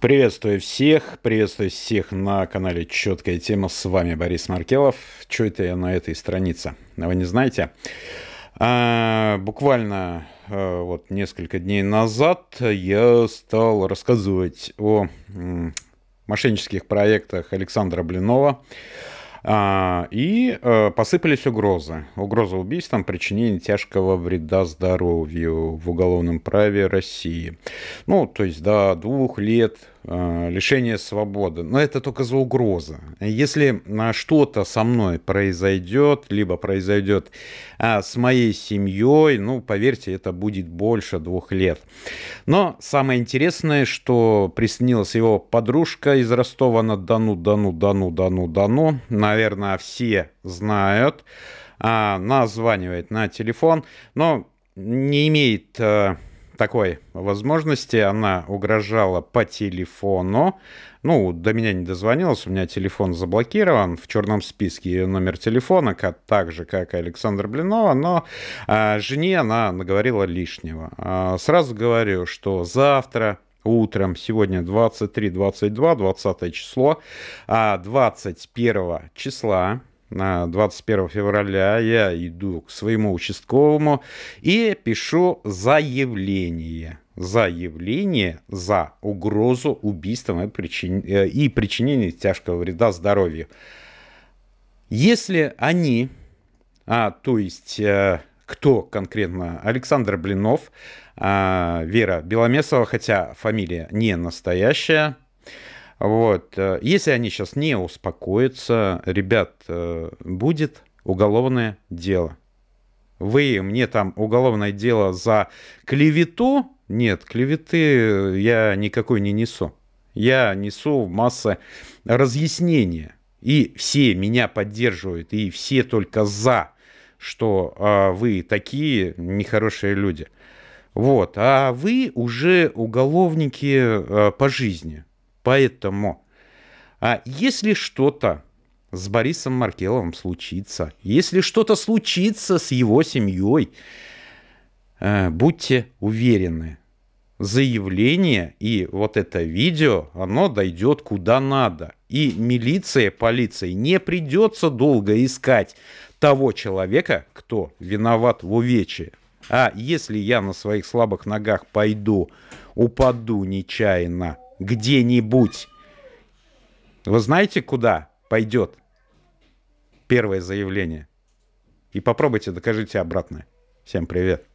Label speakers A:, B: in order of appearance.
A: Приветствую всех, приветствую всех на канале «Четкая тема». С вами Борис Маркелов. Что это я на этой странице? А вы не знаете? А, буквально а, вот несколько дней назад я стал рассказывать о м, мошеннических проектах Александра Блинова. А, и э, посыпались угрозы. Угроза убийством, причинение тяжкого вреда здоровью в уголовном праве России. Ну, то есть до двух лет Э, лишение свободы. Но это только за угроза. Если а, что-то со мной произойдет, либо произойдет а, с моей семьей, ну, поверьте, это будет больше двух лет. Но самое интересное, что приснилась его подружка из Ростова на Дону, Дону, Дону, Дону, Дону. Наверное, все знают. А, названивает на телефон, но не имеет... А, такой возможности. Она угрожала по телефону. Ну, до меня не дозвонилась, у меня телефон заблокирован. В черном списке ее номер телефона, как, так же, как и Александр Блинова, но а, жене она наговорила лишнего. А, сразу говорю, что завтра утром, сегодня 23, 22, 20 число, а 21 числа на 21 февраля я иду к своему участковому и пишу заявление. Заявление за угрозу убийством и, причин... Э, и причинение тяжкого вреда здоровью. Если они, а, то есть а, кто конкретно, Александр Блинов, а, Вера Беломесова, хотя фамилия не настоящая, вот. Если они сейчас не успокоятся, ребят, э, будет уголовное дело. Вы мне там уголовное дело за клевету? Нет, клеветы э, я никакой не несу. Я несу масса разъяснения. И все меня поддерживают, и все только за, что а, вы такие нехорошие люди. Вот, а вы уже уголовники а, по жизни. Поэтому, а если что-то с Борисом Маркеловым случится, если что-то случится с его семьей, э, будьте уверены, заявление и вот это видео, оно дойдет куда надо. И милиция, полиция не придется долго искать того человека, кто виноват в увечье. А если я на своих слабых ногах пойду, упаду нечаянно где-нибудь. Вы знаете, куда пойдет первое заявление? И попробуйте, докажите обратное. Всем привет.